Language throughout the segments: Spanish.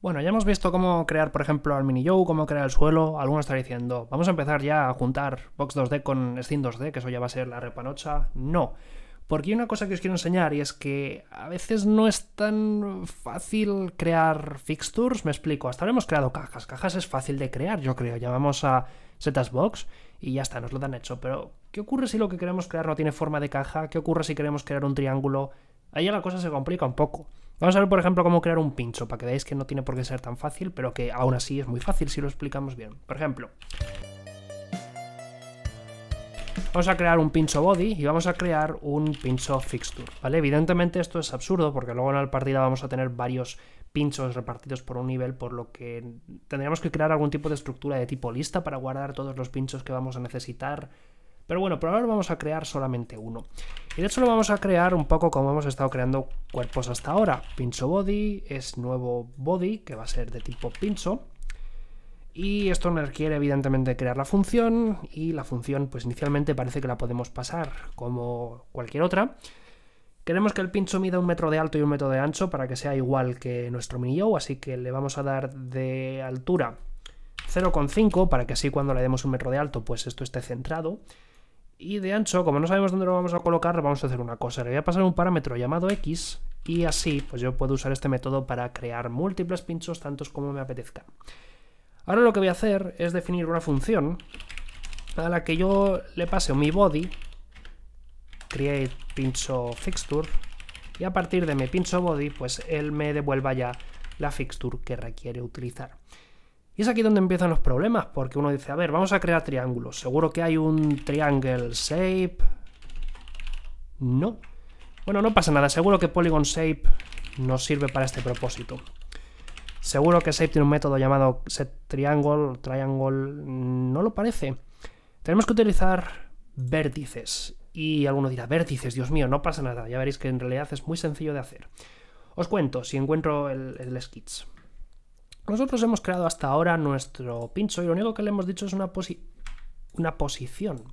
Bueno, ya hemos visto cómo crear, por ejemplo, al mini Joe, cómo crear el suelo. Algunos está diciendo, vamos a empezar ya a juntar Box 2D con Steam 2D, que eso ya va a ser la repanocha. No. Porque hay una cosa que os quiero enseñar y es que a veces no es tan fácil crear fixtures. Me explico, hasta ahora hemos creado cajas. Cajas es fácil de crear, yo creo. Llamamos a Setas Box y ya está, nos lo dan hecho. Pero, ¿qué ocurre si lo que queremos crear no tiene forma de caja? ¿Qué ocurre si queremos crear un triángulo? Ahí la cosa se complica un poco. Vamos a ver, por ejemplo, cómo crear un pincho, para que veáis que no tiene por qué ser tan fácil, pero que aún así es muy fácil si lo explicamos bien. Por ejemplo, vamos a crear un pincho body y vamos a crear un pincho fixture, ¿vale? Evidentemente esto es absurdo porque luego en la partida vamos a tener varios pinchos repartidos por un nivel, por lo que tendríamos que crear algún tipo de estructura de tipo lista para guardar todos los pinchos que vamos a necesitar pero bueno, por ahora vamos a crear solamente uno. Y de hecho lo vamos a crear un poco como hemos estado creando cuerpos hasta ahora. Pincho body es nuevo body, que va a ser de tipo pincho. Y esto nos requiere evidentemente crear la función y la función pues inicialmente parece que la podemos pasar como cualquier otra. Queremos que el pincho mida un metro de alto y un metro de ancho para que sea igual que nuestro mini así que le vamos a dar de altura 0,5 para que así cuando le demos un metro de alto pues esto esté centrado. Y de ancho, como no sabemos dónde lo vamos a colocar, vamos a hacer una cosa. Le voy a pasar un parámetro llamado x y así pues yo puedo usar este método para crear múltiples pinchos tantos como me apetezca. Ahora lo que voy a hacer es definir una función a la que yo le pase mi body, create pincho fixture, y a partir de mi pincho body pues él me devuelva ya la fixture que requiere utilizar. Y es aquí donde empiezan los problemas, porque uno dice, a ver, vamos a crear triángulos. Seguro que hay un triangle shape. No. Bueno, no pasa nada. Seguro que polygon shape nos sirve para este propósito. Seguro que shape tiene un método llamado setTriangle, triangle, no lo parece. Tenemos que utilizar vértices. Y alguno dirá, vértices, Dios mío, no pasa nada. Ya veréis que en realidad es muy sencillo de hacer. Os cuento si encuentro el, el sketch. Nosotros hemos creado hasta ahora nuestro pincho y lo único que le hemos dicho es una, una posición.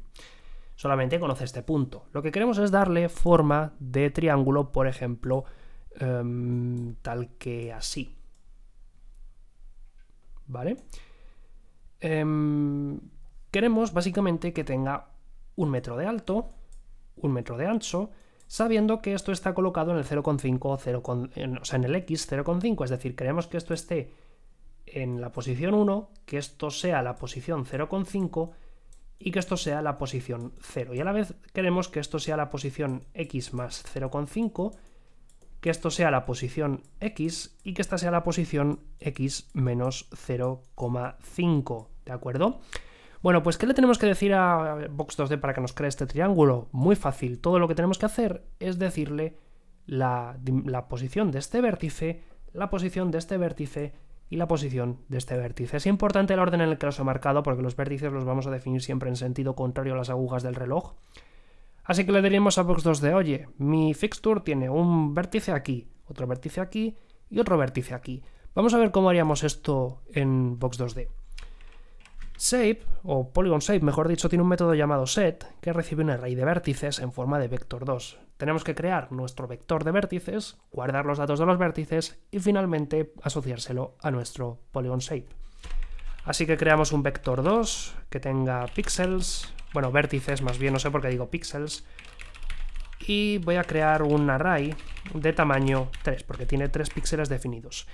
Solamente conoce este punto. Lo que queremos es darle forma de triángulo, por ejemplo, em, tal que así. ¿Vale? Em, queremos básicamente que tenga un metro de alto, un metro de ancho, sabiendo que esto está colocado en el 0,5, o sea, en el X 0,5. Es decir, queremos que esto esté en la posición 1, que esto sea la posición 0,5 y que esto sea la posición 0. Y a la vez queremos que esto sea la posición x más 0,5, que esto sea la posición x y que esta sea la posición x menos 0,5. ¿De acuerdo? Bueno, pues ¿qué le tenemos que decir a Box2D para que nos cree este triángulo? Muy fácil, todo lo que tenemos que hacer es decirle la, la posición de este vértice, la posición de este vértice y la posición de este vértice. Es importante el orden en el que los he marcado porque los vértices los vamos a definir siempre en sentido contrario a las agujas del reloj. Así que le diríamos a Box2 d oye, mi fixture tiene un vértice aquí, otro vértice aquí y otro vértice aquí. Vamos a ver cómo haríamos esto en Box2D. Shape, o Polygon Shape mejor dicho, tiene un método llamado set que recibe un array de vértices en forma de vector 2. Tenemos que crear nuestro vector de vértices, guardar los datos de los vértices y finalmente asociárselo a nuestro PolygonShape. Así que creamos un vector 2 que tenga píxeles, bueno, vértices más bien, no sé por qué digo píxeles, y voy a crear un array de tamaño 3, porque tiene 3 píxeles definidos.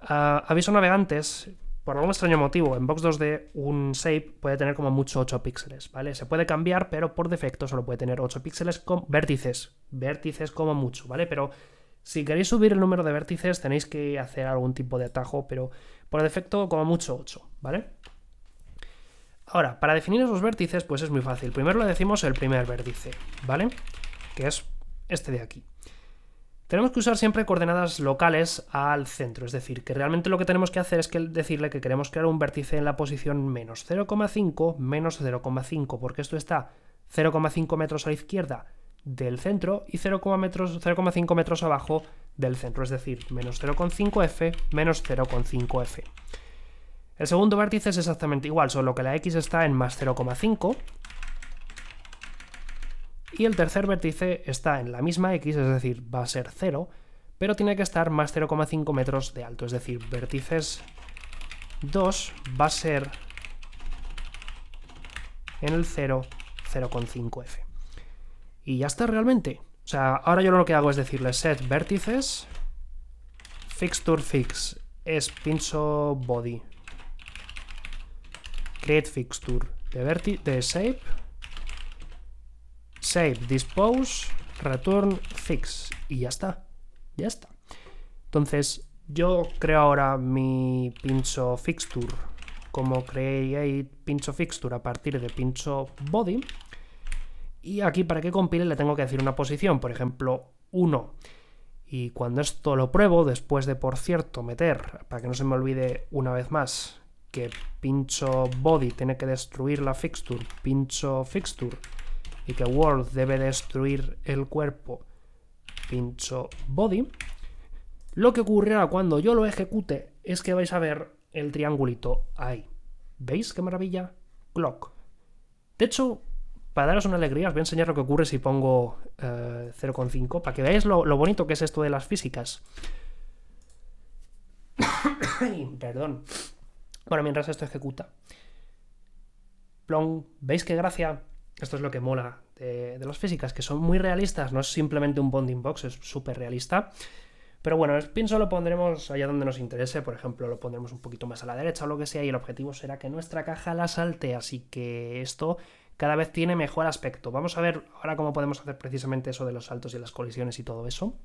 Ah, aviso aviso navegantes, por algún extraño motivo, en Box 2D un shape puede tener como mucho 8 píxeles, ¿vale? Se puede cambiar, pero por defecto solo puede tener 8 píxeles con vértices, vértices como mucho, ¿vale? Pero si queréis subir el número de vértices tenéis que hacer algún tipo de atajo, pero por defecto como mucho 8, ¿vale? Ahora, para definir esos vértices, pues es muy fácil. Primero le decimos el primer vértice, ¿vale? Que es este de aquí. Tenemos que usar siempre coordenadas locales al centro, es decir, que realmente lo que tenemos que hacer es que decirle que queremos crear un vértice en la posición menos 0,5, menos 0,5, porque esto está 0,5 metros a la izquierda del centro y 0,5 metros, metros abajo del centro, es decir, menos 0,5f, menos 0,5f. El segundo vértice es exactamente igual, solo que la x está en más 0,5 y el tercer vértice está en la misma x, es decir, va a ser 0, pero tiene que estar más 0,5 metros de alto, es decir, vértices 2 va a ser en el 0, 0,5f. Y ya está realmente. O sea, ahora yo lo que hago es decirle set vértices, fixture fix es pinzo body, create fixture de, de shape, save, dispose, return, fix. Y ya está. Ya está. Entonces, yo creo ahora mi pincho fixture. Como creé pincho fixture a partir de pincho body. Y aquí para que compile le tengo que decir una posición, por ejemplo 1. Y cuando esto lo pruebo, después de por cierto meter, para que no se me olvide una vez más, que pincho body tiene que destruir la fixture, pincho fixture y que World debe destruir el cuerpo, pincho body, lo que ocurrirá cuando yo lo ejecute es que vais a ver el triangulito ahí. ¿Veis qué maravilla? Clock. De hecho, para daros una alegría, os voy a enseñar lo que ocurre si pongo 0,5, eh, para que veáis lo, bonito que es esto de las físicas. perdón. Bueno, mientras esto ejecuta. Plon, ¿veis qué gracia? Esto es lo que mola de, las físicas, que son muy realistas, no es simplemente un bonding box, es súper realista. Pero bueno, el pin solo pondremos allá donde nos interese, por ejemplo, lo pondremos un poquito más a la derecha o lo que sea, y el objetivo será que nuestra caja la salte, así que esto cada vez tiene mejor aspecto. Vamos a ver ahora cómo podemos hacer precisamente eso de los saltos y las colisiones y todo eso.